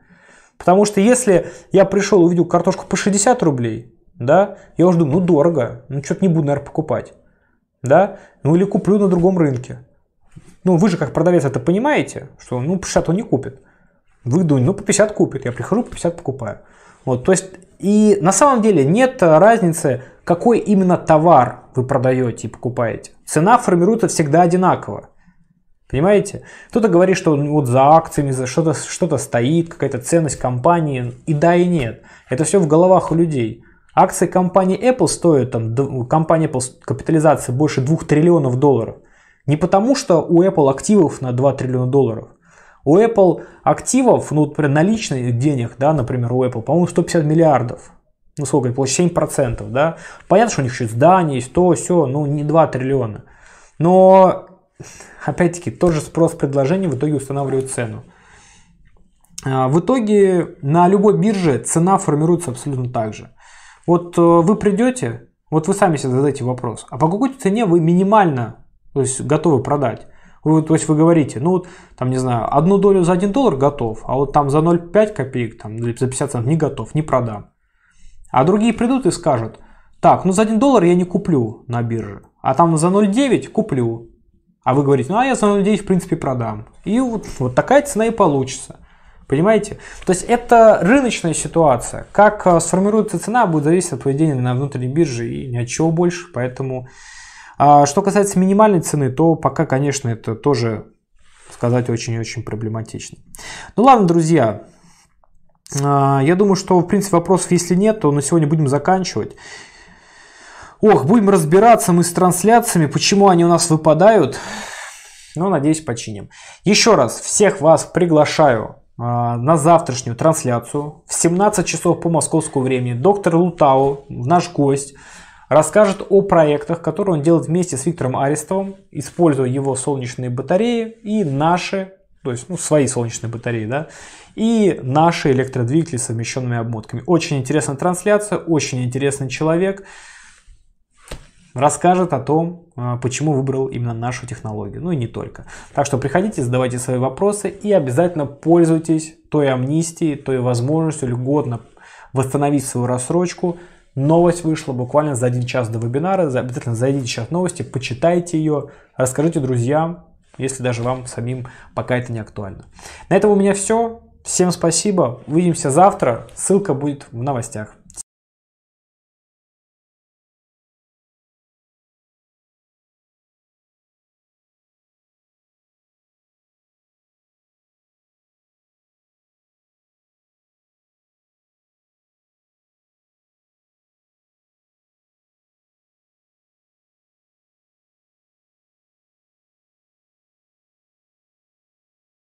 Потому что если я пришел увидел картошку по 60 рублей, да, я уже думаю, ну дорого, ну что-то не буду, наверное, покупать, да, ну или куплю на другом рынке. Ну вы же как продавец это понимаете, что ну по 60 он не купит. Вы думаете, ну по 50 купит, я прихожу, по 50 покупаю. Вот, то есть и на самом деле нет разницы, какой именно товар вы продаете и покупаете. Цена формируется всегда одинаково. Понимаете? Кто-то говорит, что вот за акциями за что-то что, -то, стоит, какая-то ценность компании. И да, и нет. Это все в головах у людей. Акции компании Apple стоят, там, компания Apple капитализация больше 2 триллионов долларов. Не потому, что у Apple активов на 2 триллиона долларов. У Apple активов, ну, например, наличных денег, да, например, у Apple, по-моему, 150 миллиардов. Ну, сколько, это получается 7%, да. Понятно, что у них еще здание есть, то, все, ну, не 2 триллиона. Но опять-таки, тоже спрос-предложение в итоге устанавливает цену. А, в итоге на любой бирже цена формируется абсолютно так же. Вот э, вы придете, вот вы сами себе задайте вопрос, а по какой цене вы минимально то есть, готовы продать? Вы, то есть вы говорите, ну вот, там, не знаю, одну долю за 1 доллар готов, а вот там за 0,5 копеек, там, за 50 центов не готов, не продам. А другие придут и скажут, так, ну за 1 доллар я не куплю на бирже, а там за 0,9 куплю. А вы говорите, ну а я за 0,9 в принципе продам. И вот, вот такая цена и получится. Понимаете? То есть это рыночная ситуация. Как э, сформируется цена, будет зависеть от поведения на внутренней бирже и ни от чего больше. Поэтому, а, что касается минимальной цены, то пока, конечно, это тоже сказать очень-очень проблематично. Ну ладно, друзья. А, я думаю, что, в принципе, вопросов, если нет, то на сегодня будем заканчивать. Ох, будем разбираться мы с трансляциями, почему они у нас выпадают. Но, ну, надеюсь, починим. Еще раз, всех вас приглашаю э, на завтрашнюю трансляцию в 17 часов по московскому времени. Доктор Лутау, наш гость, расскажет о проектах, которые он делает вместе с Виктором Арестовым, используя его солнечные батареи и наши, то есть ну, свои солнечные батареи, да, и наши электродвигатели с совмещенными обмотками. Очень интересная трансляция, очень интересный человек расскажет о том, а, почему выбрал именно нашу технологию, ну и не только. Так что приходите, задавайте свои вопросы и обязательно пользуйтесь той амнистией, той возможностью льготно восстановить свою рассрочку. Новость вышла буквально за один час до вебинара, обязательно зайдите сейчас в новости, почитайте ее, расскажите друзьям, если даже вам самим пока это не актуально. На этом у меня все. Всем спасибо. Увидимся завтра. Ссылка будет в новостях.